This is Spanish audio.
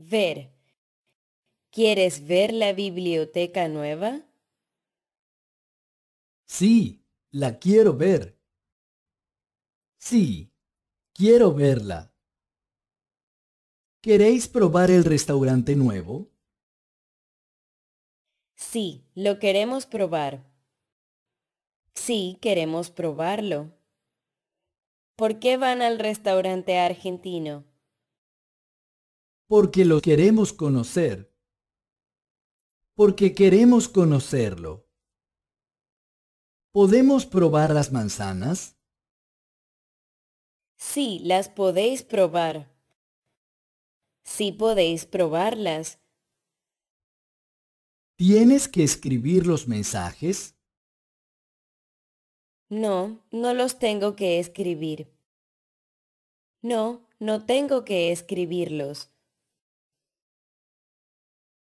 Ver. ¿Quieres ver la biblioteca nueva? Sí, la quiero ver. Sí, quiero verla. ¿Queréis probar el restaurante nuevo? Sí, lo queremos probar. Sí, queremos probarlo. ¿Por qué van al restaurante argentino? porque lo queremos conocer, porque queremos conocerlo. ¿Podemos probar las manzanas? Sí, las podéis probar. Sí podéis probarlas. ¿Tienes que escribir los mensajes? No, no los tengo que escribir. No, no tengo que escribirlos.